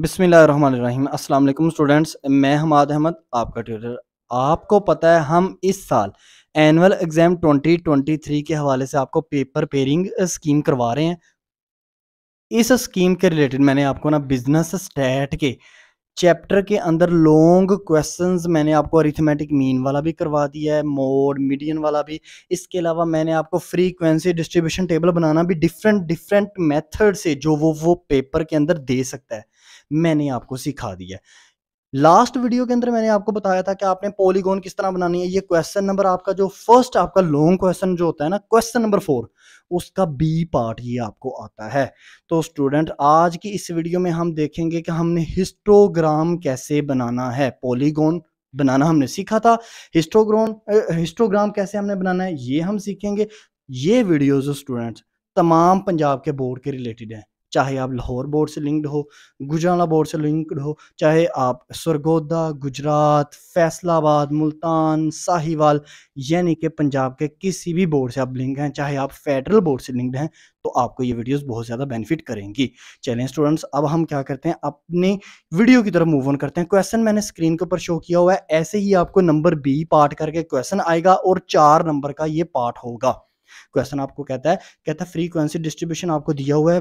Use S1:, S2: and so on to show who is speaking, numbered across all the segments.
S1: बिसमीम अस्सलाम वालेकुम स्टूडेंट्स मैं हमाद अहमद आपका ट्यूटर आपको पता है हम इस साल एनअल एग्ज़ाम 2023 के हवाले से आपको पेपर पेयरिंग स्कीम करवा रहे हैं इस स्कीम के रिलेटेड मैंने आपको ना बिजनेस स्टैट के चैप्टर के अंदर लॉन्ग क्वेश्चंस मैंने आपको अरिथमेटिक मीन वाला भी करवा दिया है मोड मीडियन वाला भी इसके अलावा मैंने आपको फ्रीक्वेंसी डिस्ट्रीब्यूशन टेबल बनाना भी डिफरेंट डिफरेंट मेथड से जो वो वो पेपर के अंदर दे सकता है मैंने आपको सिखा दिया लास्ट वीडियो के अंदर मैंने आपको बताया था कि आपने पॉलीगोन किस तरह बनानी है ये क्वेश्चन नंबर आपका जो फर्स्ट आपका लॉन्ग क्वेश्चन जो होता है ना क्वेश्चन नंबर फोर उसका बी पार्ट ये आपको आता है तो स्टूडेंट आज की इस वीडियो में हम देखेंगे कि हमने हिस्टोग्राम कैसे बनाना है पॉलीगोन बनाना हमने सीखा था हिस्टोग्रोन हिस्टोग्राम कैसे हमने बनाना है ये हम सीखेंगे ये वीडियो स्टूडेंट तमाम पंजाब के बोर्ड के रिलेटेड है चाहे आप लाहौर बोर्ड से लिंक्ड हो गुजराला बोर्ड से लिंक्ड हो चाहे आप सरगोदा गुजरात फैसलाबाद मुल्तान साहिवाल यानी कि पंजाब के किसी भी बोर्ड से आप लिंक हैं चाहे आप फेडरल बोर्ड से लिंक्ड हैं तो आपको ये वीडियोस बहुत ज़्यादा बेनिफिट करेंगी चलें स्टूडेंट्स अब हम क्या करते हैं अपने वीडियो की तरफ मूव ऑन करते हैं क्वेश्चन मैंने स्क्रीन के ऊपर शो किया हुआ है ऐसे ही आपको नंबर बी पार्ट करके क्वेश्चन आएगा और चार नंबर का ये पार्ट होगा क्वेश्चन आपको कहता है कहता है फ्रीक्वेंसी डिस्ट्रीब्यूशन आपको दिया हुआ है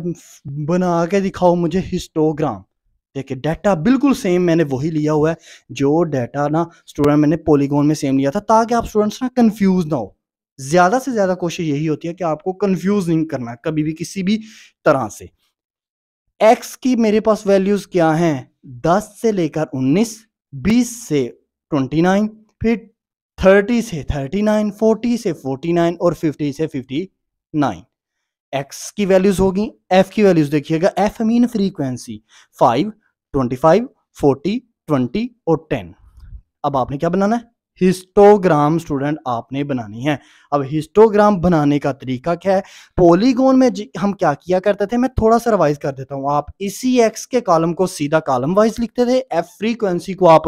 S1: बना के दिखाओ मुझे हिस्टोग्राम देखिए डाटा बिल्कुल सेम मैंने वही लिया हुआ है जो डाटा ना स्टूडेंट मैंने पोलीगोन में सेम लिया था ताकि आप स्टूडेंट्स ना कन्फ्यूज ना हो ज़्यादा से ज़्यादा कोशिश यही होती है कि आपको कन्फ्यूज नहीं करना कभी भी किसी भी तरह से एक्स की मेरे पास वैल्यूज़ क्या हैं दस से लेकर उन्नीस बीस से ट्वेंटी नाइन फिर थर्टी से थर्टी नाइन फोर्टी से फोर्टी नाइन और फिफ्टी से फिफ्टी नाइन एक्स की वैल्यूज होगी एफ की वैल्यूज देखिएगा F mean frequency five twenty five forty twenty और टेन अब आपने क्या बनाना है हिस्टोग्राम स्टूडेंट आपने बनानी है अब हिस्टोग्राम बनाने का तरीका क्या है पॉलीगोन में हम क्या किया करते थे मैं थोड़ा सा रिवाइज कर देता हूँ आप इसी एक्स के कॉलम को सीधा कॉलम वाइज लिखते थे एफ फ्रीक्वेंसी को आप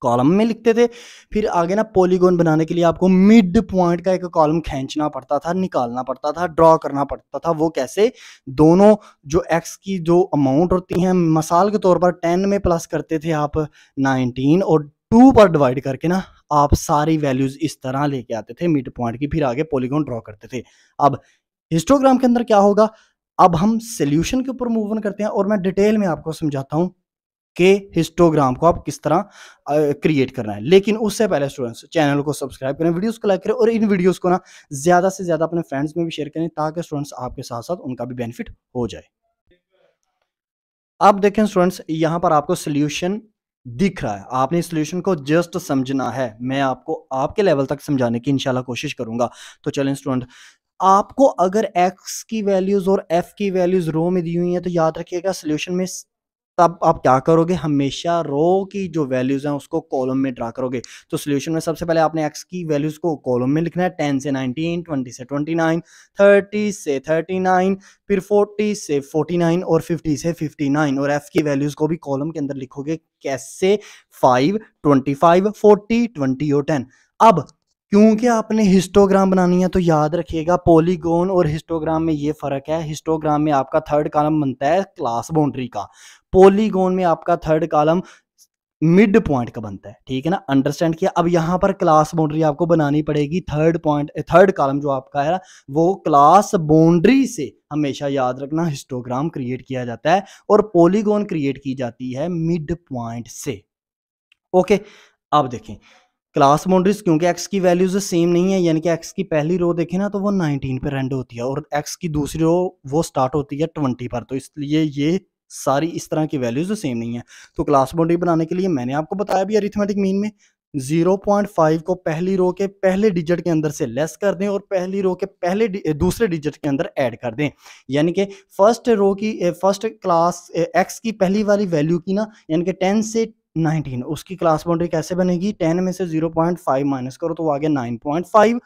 S1: कॉलम में लिखते थे फिर आगे ना पॉलीगोन बनाने के लिए आपको मिड पॉइंट का एक कॉलम खींचना पड़ता था निकालना पड़ता था ड्रॉ करना पड़ता था वो कैसे दोनों जो एक्स की जो अमाउंट होती हैं मिसाल के तौर पर टेन में प्लस करते थे आप नाइनटीन और टू पर डिवाइड करके ना आप सारी वैल्यूज इस तरह लेके आते थे मिड पॉइंट की फिर आगे पोलीगोन ड्रॉ करते थे अब हिस्टोग्राम के अंदर क्या होगा अब हम सोल्यूशन के ऊपर मूव ऑन करते हैं और मैं डिटेल में आपको समझाता हूँ के हिस्टोग्राम को आप किस तरह क्रिएट करना है लेकिन उससे पहले स्टूडेंट्स चैनल को सब्सक्राइब करें वीडियोस को लाइक करें और इन वीडियोस को ना ज़्यादा से ज़्यादा अपने फ्रेंड्स में भी शेयर करें ताकि स्टूडेंट्स आपके साथ साथ उनका भी बेनिफिट हो जाए आप देखें स्टूडेंट्स यहाँ पर आपको सोल्यूशन दिख रहा है आपने सोल्यूशन को जस्ट समझना है मैं आपको आपके लेवल तक समझाने की इनशाला कोशिश करूंगा तो चलें स्टूडेंट आपको अगर x की वैल्यूज और f की वैल्यूज रो में दी हुई है तो याद रखिएगा सोल्यूशन में तब आप क्या करोगे हमेशा रो की जो वैल्यूज़ हैं उसको कॉलम में ड्रा करोगे तो सोल्यूशन में सबसे पहले आपने एक्स की वैल्यूज़ को कॉलम में लिखना है टेन से नाइनटीन ट्वेंटी से ट्वेंटी नाइन थर्टी से थर्टी नाइन फिर फोर्टी से फोर्टी नाइन और फिफ्टी से फिफ्टी नाइन और एफ की वैल्यूज़ को भी कॉलम के अंदर लिखोगे कैसे five twenty five forty twenty और टेन अब क्योंकि आपने हिस्टोग्राम बनानी है तो याद रखिएगा पॉलीगोन और हिस्टोग्राम में ये फ़र्क है हिस्टोग्राम में आपका थर्ड कॉलम बनता है क्लास बाउंड्री का पॉलीगोन में आपका थर्ड कॉलम मिड पॉइंट का बनता है ठीक है ना अंडरस्टैंड किया अब यहाँ पर क्लास बाउंड्री आपको बनानी पड़ेगी थर्ड पॉइंट थर्ड कॉलम जो आपका है वो क्लास बाउंड्री से हमेशा याद रखना हिस्टोग्राम क्रिएट किया जाता है और पॉलीगोन क्रिएट की जाती है मिड पॉइंट से ओके अब देखें क्लास बाउंड्रीज क्योंकि एक्स की वैल्यूज सेम नहीं है यानी कि एक्स की पहली रो देखे ना तो वो नाइनटीन पर एंड होती है और एक्स की दूसरी रो वो स्टार्ट होती है ट्वेंटी पर तो इसलिए ये सारी इस तरह की वैल्यूज सेम नहीं है तो क्लास बाउंड्री बनाने के लिए मैंने आपको बताया भी अरिथमेटिक मीन में 0.5 को पहली रो के पहले डिजिट के अंदर से लेस कर दें और पहली रो के पहले डि, दूसरे डिजिट के अंदर ऐड कर दें यानी कि फर्स्ट रो की फर्स्ट क्लास एक्स की पहली वाली वैल्यू की ना यानी कि 10 से नाइनटीन उसकी क्लास बाउंड्री कैसे बनेगी टेन में से जीरो पॉइंट फाइव माइनस करो तो वो आ गया नाइन पॉइंट फाइव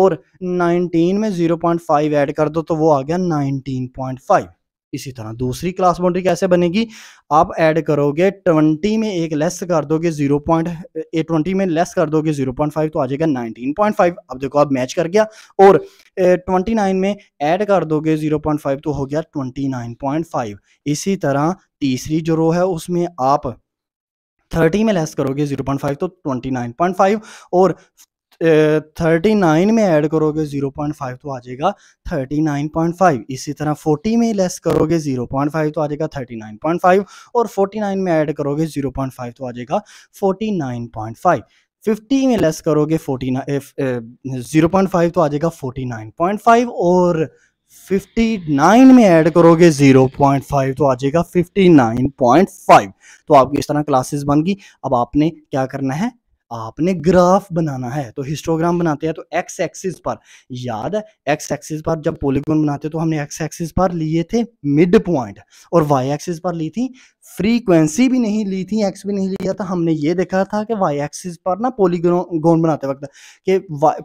S1: और नाइनटीन में जीरो पॉइंट फाइव ऐड कर दो तो वो आ गया नाइनटीन पॉइंट फाइव इसी तरह दूसरी क्लास बाउंड्री कैसे बनेगी आप ऐड करोगे ट्वेंटी में एक लेस कर दोगे जीरो पॉइंट ट्वेंटी में लेस कर दोगे जीरो पॉइंट फाइव तो आ जाएगा नाइनटीन पॉइंट फाइव अब देखो आप मैच कर गया और ट्वेंटी नाइन में ऐड कर दोगे जीरो पॉइंट फाइव तो हो गया ट्वेंटी नाइन पॉइंट फाइव इसी तरह तीसरी जो रो है उसमें आप थर्टी में लेस करोगे जीरो पॉइंट फाइव तो ट्वेंटी नाइन पॉइंट फाइव और थर्टी नाइन में ऐड करोगे जीरो पॉइंट फाइव तो आ जाएगा थर्टी नाइन पॉइंट फाइव इसी तरह फोर्टी में लेस करोगे जीरो पॉइंट फाइव तो आ जाएगा थर्टी नाइन पॉइंट फाइव और फोर्टी नाइन में ऐड करोगे जीरो पॉइंट फाइव तो आ जाएगा forty nine point five fifty में लेस करोगे forty nine zero point five तो आ जाएगा फोर्टी नाइन पॉइंट फाइव और 59 में ऐड करोगे 0.5 तो आ जाएगा 59.5 तो आपकी इस तरह क्लासेस बन गई अब आपने क्या करना है आपने ग्राफ बनाना है तो हिस्टोग्राम बनाते हैं तो एक्स एक्सिस पर याद है एक्स एक्सिस पर जब पोलिकोन बनाते तो हमने एक्स एक्सिस पर लिए थे मिड पॉइंट और वाई एक्सिस पर ली थी फ्रीक्वेंसी भी नहीं ली थी एक्स भी नहीं लिया था हमने ये देखा था कि वाई एक्सिस पर ना पोलीगोन बनाते वक्त कि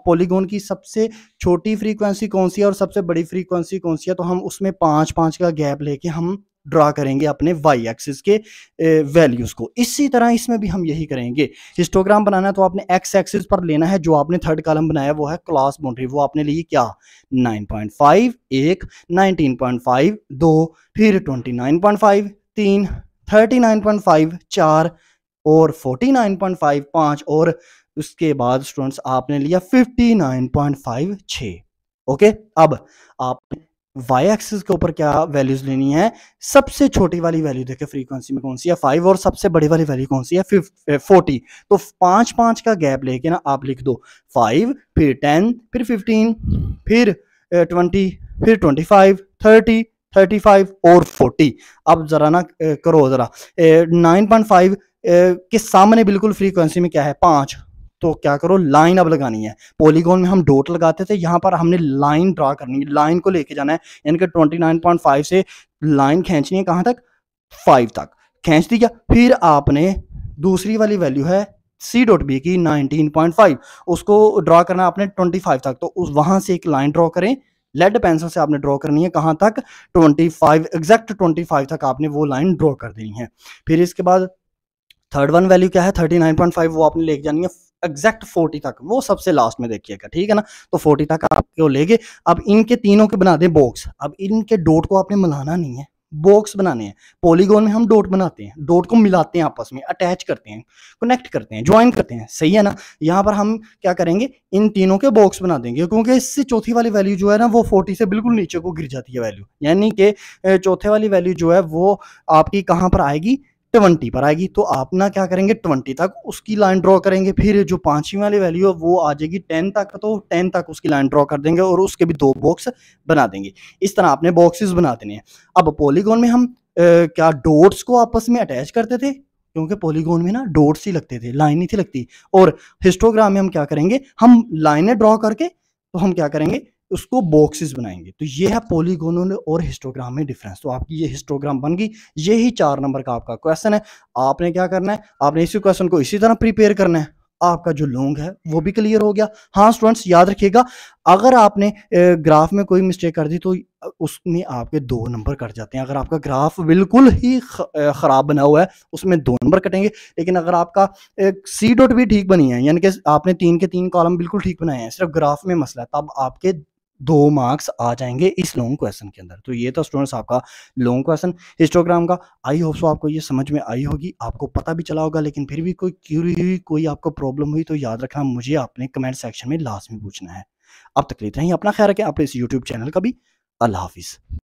S1: पोलीगोन की सबसे छोटी फ्रीक्वेंसी कौन सी है और सबसे बड़ी फ्रीक्वेंसी कौन सी है तो हम उसमें पाँच पाँच का गैप लेके हम ड्रा करेंगे अपने वाई एक्सिस के वैल्यूज़ को इसी तरह इसमें भी हम यही करेंगे हिस्टोग्राम बनाना है तो आपने एक्स एक्सिस पर लेना है जो आपने थर्ड कॉलम बनाया वो है क्लास बाउंड्री वो आपने ली क्या 9.5 एक 19.5 दो फिर 29.5 तीन 39.5 चार और 49.5 पांच और उसके बाद स्टूडेंट्स आपने लिया 59.5 छः ओके अब आपने वाई एक्सिस के ऊपर क्या वैल्यूज लेनी है सबसे छोटी वाली वैल्यू देखे फ्रीक्वेंसी में कौन सी है फाइव और सबसे बड़ी वाली वैल्यू कौन सी है फोर्टी eh, तो पांच पांच का गैप लेके ना आप लिख दो फाइव फिर टेन फिर फिफ्टीन फिर ट्वेंटी eh, फिर twenty five thirty thirty five और फोर्टी अब जरा ना eh, करो जरा नाइन पॉइंट फाइव के सामने बिल्कुल फ्रीक्वेंसी में क्या है पांच तो क्या करो लाइन अब लगानी है पॉलीगोन में हम डोट लगाते थे यहाँ पर हमने लाइन ड्रा करनी है लाइन को लेके जाना है यानी कि 29.5 से लाइन खींचनी है कहाँ तक फाइव तक खींच दिया फिर आपने दूसरी वाली वैल्यू है सी डॉट बी की 19.5 उसको ड्रा करना आपने 25 तक तो उस वहाँ से एक लाइन ड्रा करें लेड पेंसिल से आपने ड्रॉ करनी है कहाँ तक 25 एग्जैक्ट 25 तक आपने वो लाइन ड्रॉ कर देनी है फिर इसके बाद थर्ड वन वैल्यू क्या है 39.5 वो आपने लेके जानी है एग्जैक्ट फोर्टी तक वो सबसे लास्ट में देखिएगा ठीक है ना तो फोर्टी तक क्यों ले गए अब इनके तीनों के बना दें बॉक्स अब इनके डोट को आपने मिलाना नहीं है बॉक्स बनाने हैं पॉलीगोन में हम डोट बनाते हैं डोट को मिलाते हैं आपस में अटैच करते हैं कनेक्ट करते हैं ज्वाइन करते हैं सही है ना यहाँ पर हम क्या करेंगे इन तीनों के बॉक्स बना देंगे क्योंकि इससे चौथी वाली वैल्यू जो है ना वो फोर्टी से बिल्कुल नीचे को गिर जाती है वैल्यू यानी कि चौथे वाली वैल्यू जो है वो आपकी कहाँ पर आएगी ट्वेंटी पर आएगी तो आप ना क्या करेंगे ट्वेंटी तक उसकी लाइन ड्रॉ करेंगे फिर जो पांचवी वाली वैल्यू है वो आ जाएगी टेन तक तो टेन तक उसकी लाइन ड्रॉ कर देंगे और उसके भी दो बॉक्स बना देंगे इस तरह आपने बॉक्सेस बना देने हैं अब पॉलीगोन में हम ए, क्या डोट्स को आपस में अटैच करते थे क्योंकि पॉलीगोन में ना डोट्स ही लगते थे लाइन ही थी लगती और हिस्टोग्राम में हम क्या करेंगे हम लाइने ड्रॉ करके तो हम क्या करेंगे उसको बॉक्सेस बनाएंगे तो ये है पोलीगोनल और हिस्टोग्राम में डिफरेंस तो आपकी ये हिस्टोग्राम बन गई यही चार नंबर का आपका क्वेश्चन है आपने क्या करना है आपने इसी क्वेश्चन को इसी तरह प्रिपेयर करना है आपका जो लोंग है वो भी क्लियर हो गया हाँ स्टूडेंट्स याद रखिएगा अगर आपने ग्राफ में कोई मिस्टेक कर दी तो उसमें आपके दो नंबर कट जाते हैं अगर आपका ग्राफ बिल्कुल ही ख़राब बना हुआ है उसमें दो नंबर कटेंगे लेकिन अगर आपका सी डॉट भी ठीक बनी है यानी कि आपने तीन के तीन कॉलम बिल्कुल ठीक बनाए हैं सिर्फ ग्राफ में मसला है तब आपके दो मार्क्स आ जाएंगे इस लॉन्ग क्वेश्चन के अंदर तो ये था स्टूडेंट्स आपका लॉन्ग क्वेश्चन हिस्टोग्राम का आई होप सो आपको ये समझ में आई होगी आपको पता भी चला होगा लेकिन फिर भी कोई क्यूरी हुई कोई आपको प्रॉब्लम हुई तो याद रखना मुझे अपने कमेंट सेक्शन में लास्ट में पूछना है अब तक लेते हैं अपना ख्याल रखें आप इस यूट्यूब चैनल का भी अल्लाह हाफिज़